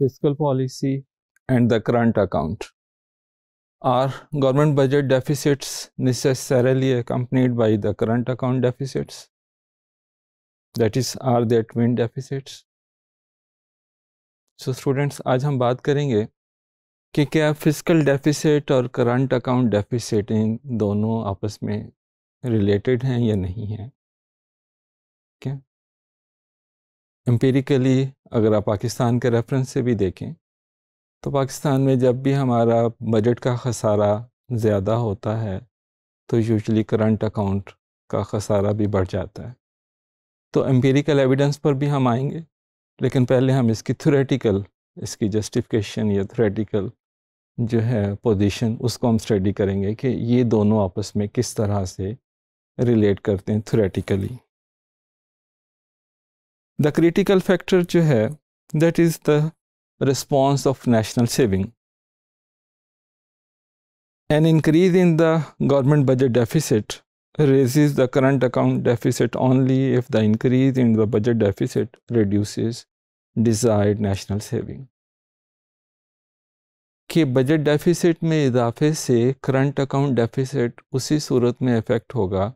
fiscal policy and the current account. Are government budget deficits necessarily accompanied by the current account deficits? That is, are they twin deficits? so students, आज हम बात करेंगे कि क्या physical deficit और current account deficit इन दोनों आपस में रिलेटेड हैं या नहीं हैं क्या एम्पेरिकली अगर आप पाकिस्तान के रेफरेंस से भी देखें तो पाकिस्तान में जब भी हमारा बजट का खसारा ज़्यादा होता है तो यूजली करंट अकाउंट का खसारा भी बढ़ जाता है तो एम्पेरिकल एविडेंस पर भी हम आएंगे लेकिन पहले हम इसकी थ्योरेटिकल इसकी जस्टिफिकेशन या थ्योरेटिकल जो है पोजीशन उसको हम स्टडी करेंगे कि ये दोनों आपस में किस तरह से रिलेट करते हैं थ्योरेटिकली द क्रिटिकल फैक्टर जो है that is the response of national saving. An increase in the government budget deficit raises the current account deficit only if the increase in the budget deficit reduces desired national saving. कि budget deficit में इजाफे से current account deficit उसी सूरत में effect होगा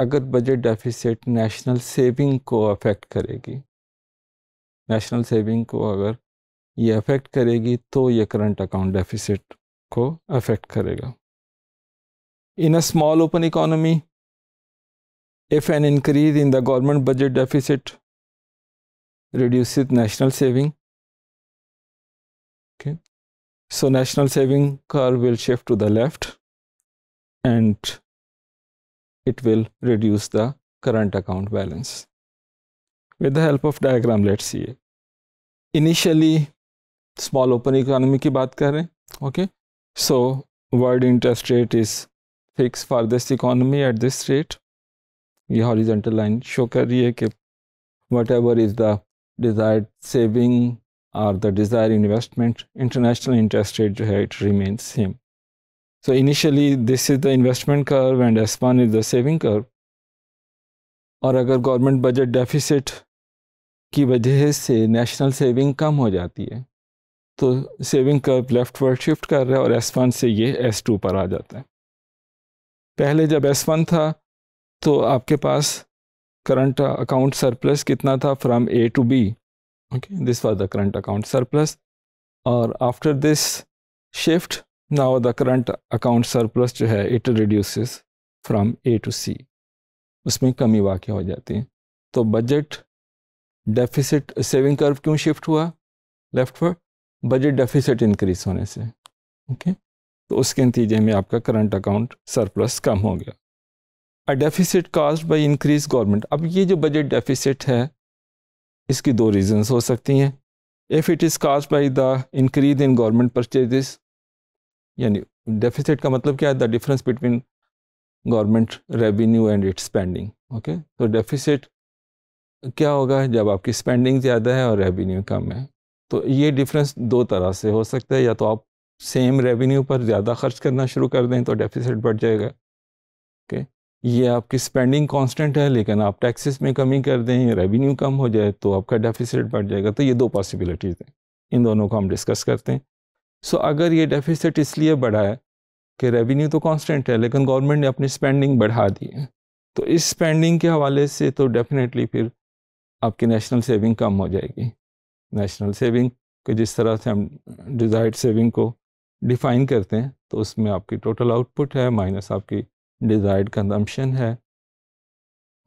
अगर budget deficit national saving को affect करेगी नेशनल सेविंग को अगर ये अफेक्ट करेगी तो ये करंट अकाउंट डेफिसिट को अफेक्ट करेगा in a small open economy if an increase in the government budget deficit reduce national saving okay so national saving curve will shift to the left and it will reduce the current account balance. With the help of diagram, let's see. Initially, small open economy ki baat kar rahe, okay? So, world interest rate is fixed for this economy at this rate. ये horizontal line show kar rahi hai ki whatever is the desired saving or the desired investment, international interest rate जो it remains same. So initially this is the investment curve and S1 is the saving curve. और अगर government budget deficit की वजह से national saving कम हो जाती है तो saving curve leftward shift कर रहा है और एस वन से ये एस टू पर आ जाता है पहले जब एस वन था तो आपके पास करंट अकाउंट सरप्लस कितना था from A to B okay this was the current account surplus और after this shift Now the current account surplus जो है it reduces from A to C. उसमें कमी वाक़ हो जाती है तो बजट डेफिसिट सेविंग कर्व क्यों शिफ्ट हुआ leftward budget deficit increase होने से ओके तो उसके नतीजे में आपका करंट अकाउंट सरप्लस कम हो गया a deficit caused by increase government अब ये जो बजट डेफिसिट है इसकी दो रीजंस हो सकती हैं if it is caused by the increase in government purchases यानी डेफिसिट का मतलब क्या है the difference between government revenue and its spending okay तो डेफिसिट क्या होगा जब आपकी स्पेंडिंग ज़्यादा है और रेवेन्यू कम है तो ये डिफरेंस दो तरह से हो सकता है या तो आप सेम रेवेन्यू पर ज़्यादा खर्च करना शुरू कर दें तो डेफिसिट बढ़ जाएगा ओके okay? ये आपकी स्पेंडिंग कांस्टेंट है लेकिन आप टैक्सेस में कमी कर दें रेवेन्यू कम हो जाए तो आपका डेफिसिट बढ़ जाएगा तो ये दो पॉसिबिलिटीज़ हैं इन दोनों को हम डिस्कस करते हैं सो अगर ये डेफिसिट इसलिए बढ़ा है कि रेवेन्यू तो कांस्टेंट है लेकिन गवर्नमेंट ने अपनी स्पेंडिंग बढ़ा दी है तो इस स्पेंडिंग के हवाले से तो डेफिनेटली फिर आपकी नेशनल सेविंग कम हो जाएगी नेशनल सेविंग के जिस तरह से हम डिज़ायर्ड सेविंग को डिफ़ाइन करते हैं तो उसमें आपकी टोटल आउटपुट है माइनस आपकी डिज़ायर्ड कंजम्पशन है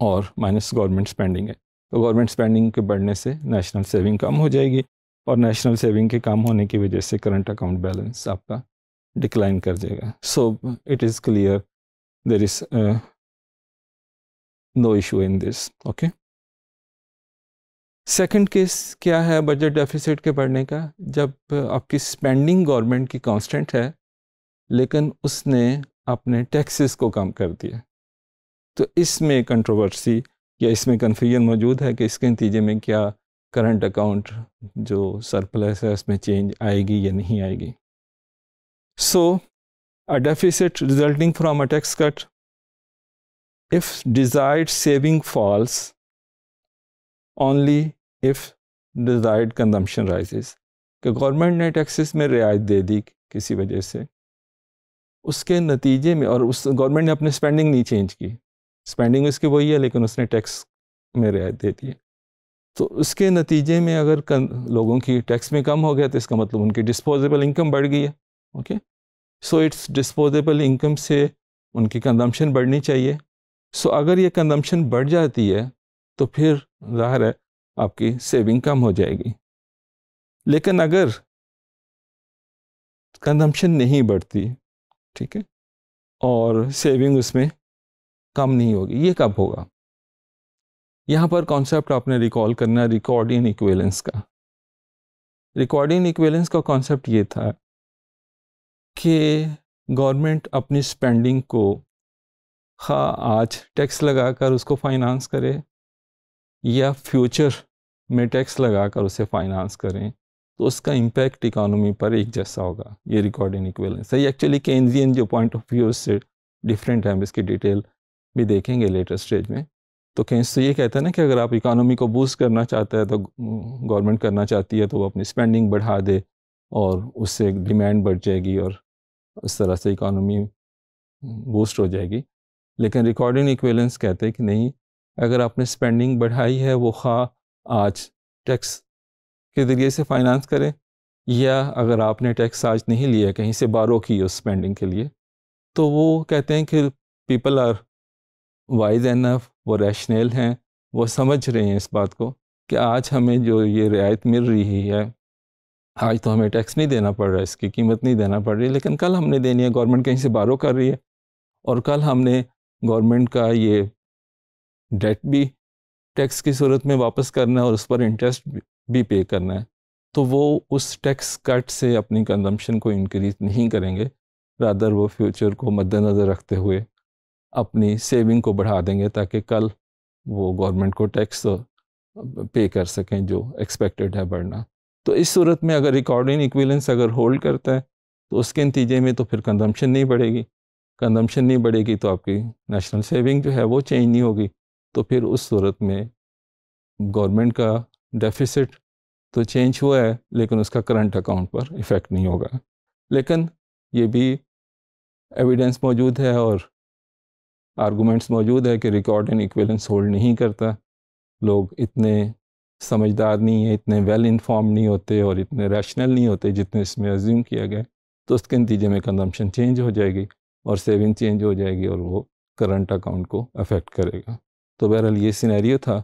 और माइनस गवर्नमेंट स्पेंडिंग है तो गवर्नमेंट स्पेंडिंग के बढ़ने से नेशनल सेविंग कम हो जाएगी और नेशनल सेविंग के काम होने की वजह से करंट अकाउंट बैलेंस आपका डिक्लाइन कर जाएगा so it is clear there is no issue in this okay second case क्या है बजट डेफिसिट के बढ़ने का जब आपकी स्पेंडिंग गवर्नमेंट की कांस्टेंट है लेकिन उसने अपने टैक्सेस को कम कर दिया तो इसमें कंट्रोवर्सी या इसमें कन्फ्यूजन मौजूद है कि इसके नतीजे में क्या करंट अकाउंट जो सरप्लस है उसमें चेंज आएगी या नहीं आएगी so a deficit resulting from a tax cut if desired saving falls only if desired consumption rises कि गवर्नमेंट ने टैक्सेस में रियायत दे दी किसी वजह से उसके नतीजे में और उस गवर्नमेंट ने अपने स्पेंडिंग नहीं चेंज की स्पेंडिंग उसकी वही है लेकिन उसने टैक्स में रियायत दे दी है तो उसके नतीजे में अगर कन लोगों की टैक्स में कम हो गया तो इसका मतलब उनकी डिस्पोजेबल इनकम बढ़ गई है okay so its disposable income से उनकी कंजम्पशन बढ़नी चाहिए सो so, अगर ये कंजम्पशन बढ़ जाती है तो फिर ज़ाहिर है आपकी सेविंग कम हो जाएगी लेकिन अगर कंजम्पशन नहीं बढ़ती ठीक है और सेविंग उसमें कम नहीं होगी ये कब होगा यहाँ पर कॉन्सेप्ट आपने रिकॉल करना रिकॉर्ड इन इक्वेलेंस का रिकॉर्ड इन इक्वेलेंस का कॉन्सेप्ट ये था कि गवर्नमेंट अपनी स्पेंडिंग को खा हाँ, आज टैक्स लगाकर उसको फाइनेंस करे या फ्यूचर में टैक्स लगाकर उसे फाइनेंस करें तो उसका इम्पैक्ट इकानमी पर एक जैसा होगा ये रिकॉर्ड इन इक्वेलेंस है एक्चुअली केंद्रीय जो पॉइंट ऑफ व्यू से डिफरेंट है हम इसकी डिटेल भी देखेंगे लेटर स्टेज में तो कहीं तो ये कहता है ना कि अगर आप इकानमी को बूस्ट करना चाहता है तो गवर्नमेंट करना चाहती है तो वो अपनी स्पेंडिंग बढ़ा दे और उससे डिमांड बढ़ जाएगी और इस तरह से इकानमी बूस्ट हो जाएगी लेकिन रिकॉर्डिंग इक्वेलेंस कहते हैं कि नहीं अगर आपने स्पेंडिंग बढ़ाई है वो खा आज टैक्स के ज़रिए से फाइनेंस करें या अगर आपने टैक्स आज नहीं लिया कहीं से बारो की उस स्पेंडिंग के लिए तो वो कहते हैं कि पीपल आर वाइज एनफ वो रैशनल हैं वो समझ रहे हैं इस बात को कि आज हमें जो ये रियायत मिल रही है आज तो हमें टैक्स नहीं देना पड़ रहा है इसकी कीमत नहीं देना पड़ रही लेकिन कल हमने देनी है गवर्नमेंट कहीं से बारो कर रही है और कल हमने गवर्नमेंट का ये डेट भी टैक्स की सूरत में वापस करना है और उस पर इंटरेस्ट भी पे करना है तो वो उस टैक्स कट से अपनी कंजम्पशन को इनक्रीज नहीं करेंगे रादर वो फ्यूचर को मद्देनज़र रखते हुए अपनी सेविंग को बढ़ा देंगे ताकि कल वो गवर्नमेंट को टैक्स पे तो कर सकें जो एक्सपेक्टेड है बढ़ना तो इस सूरत में अगर रिकॉर्डिंग इक्विलेंस अगर होल्ड करता है तो उसके नतीजे में तो फिर कंजम्पशन नहीं बढ़ेगी कंजम्पशन नहीं बढ़ेगी तो आपकी नेशनल सेविंग जो है वो चेंज नहीं होगी तो फिर उस सूरत में गवर्नमेंट का डेफिसिट तो चेंज हुआ है लेकिन उसका करंट अकाउंट पर इफ़ेक्ट नहीं होगा लेकिन ये भी एविडेंस मौजूद है और आर्गूमेंट्स मौजूद है कि रिकॉर्ड एंड इक्वेलेंस होल्ड नहीं करता लोग इतने समझदार नहीं है इतने वेल इन्फॉर्म नहीं होते और इतने रैशनल नहीं होते जितने इसमें एज्यूम किया गया तो उसके नतीजे में कंजम्पशन चेंज हो जाएगी और सेविंग चेंज हो जाएगी और वो करंट अकाउंट को अफेक्ट करेगा तो बहरहाल ये सिनेरियो था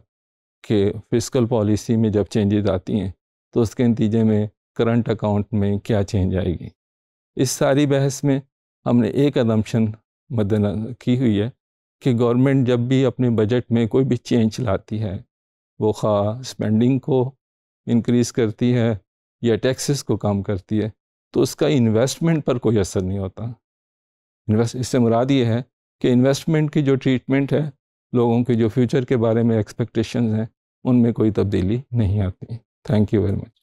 कि फिजिकल पॉलिसी में जब चेंजेस आती हैं तो उसके नतीजे में करंट अकाउंट में क्या चेंज आएगी इस सारी बहस में हमने एक अदम्पशन मद्दन की हुई है कि गवर्नमेंट जब भी अपने बजट में कोई भी चेंज लाती है वो खा स्पेंडिंग को इंक्रीज़ करती है या टैक्सेस को कम करती है तो उसका इन्वेस्टमेंट पर कोई असर नहीं होता इन्वेस्ट इससे मुराद ये है कि इन्वेस्टमेंट की जो ट्रीटमेंट है लोगों के जो फ्यूचर के बारे में एक्सपेक्टेशंस हैं उनमें कोई तब्दीली नहीं आती थैंक यू वेरी मच